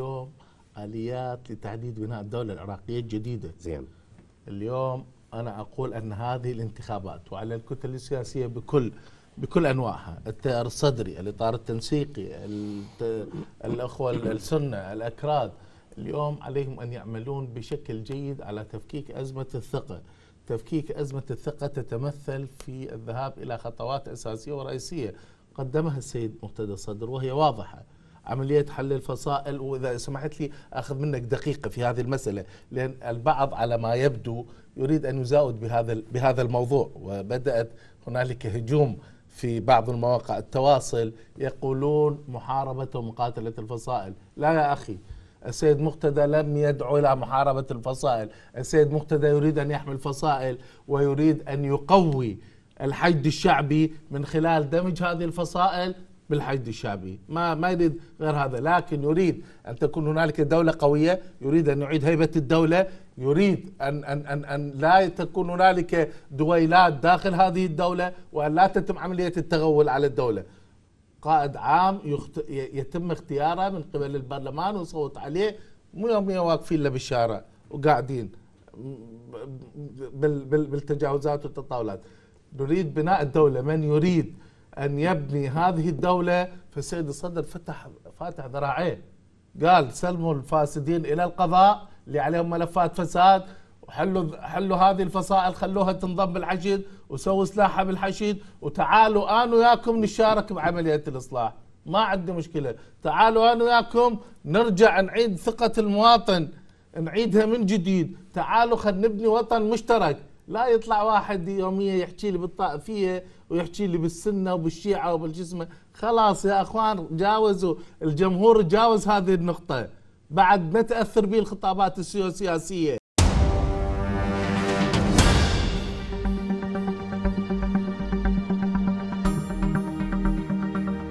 اليوم اليات لتحديد بناء الدوله العراقيه الجديده زين اليوم انا اقول ان هذه الانتخابات وعلى الكتل السياسيه بكل بكل انواعها التيار الصدري الاطار التنسيقي الاخوه السنه الاكراد اليوم عليهم ان يعملون بشكل جيد على تفكيك ازمه الثقه تفكيك ازمه الثقه تتمثل في الذهاب الى خطوات اساسيه ورئيسيه قدمها السيد مقتدى الصدر وهي واضحه عملية حل الفصائل وإذا سمحت لي أخذ منك دقيقة في هذه المسألة لأن البعض على ما يبدو يريد أن يزاود بهذا بهذا الموضوع وبدأت هنالك هجوم في بعض المواقع التواصل يقولون محاربة ومقاتلة الفصائل لا يا أخي السيد مقتدى لم يدعو إلى محاربة الفصائل السيد مقتدى يريد أن يحمي الفصائل ويريد أن يقوي الحشد الشعبي من خلال دمج هذه الفصائل بالحشد الشعبي ما ما يريد غير هذا لكن يريد ان تكون هنالك دوله قويه يريد ان يعيد هيبه الدوله يريد ان ان ان, أن لا تكون هنالك دويلات داخل هذه الدوله وان لا تتم عمليه التغول على الدوله قائد عام يخت... يتم اختياره من قبل البرلمان وصوت عليه مو يوم واقفين له بالشارع وقاعدين بال... بال... بالتجاوزات والتطاولات نريد بناء الدوله من يريد أن يبني هذه الدولة فالسيد الصدر فتح فاتح ذراعيه قال سلموا الفاسدين إلى القضاء اللي عليهم ملفات فساد وحلوا حلوا هذه الفصائل خلوها تنضم بالحشد وسووا سلاحها بالحشد وتعالوا أنا وياكم نشارك بعملية الإصلاح ما عندي مشكلة تعالوا أنا وياكم نرجع نعيد ثقة المواطن نعيدها من جديد تعالوا خل نبني وطن مشترك لا يطلع واحد يوميا يحكي لي بالطائفيه ويحكي لي بالسنه وبالشيعه وبالجسمه خلاص يا اخوان جاوزوا الجمهور جاوز هذه النقطه بعد ما تاثر به الخطابات السياسيه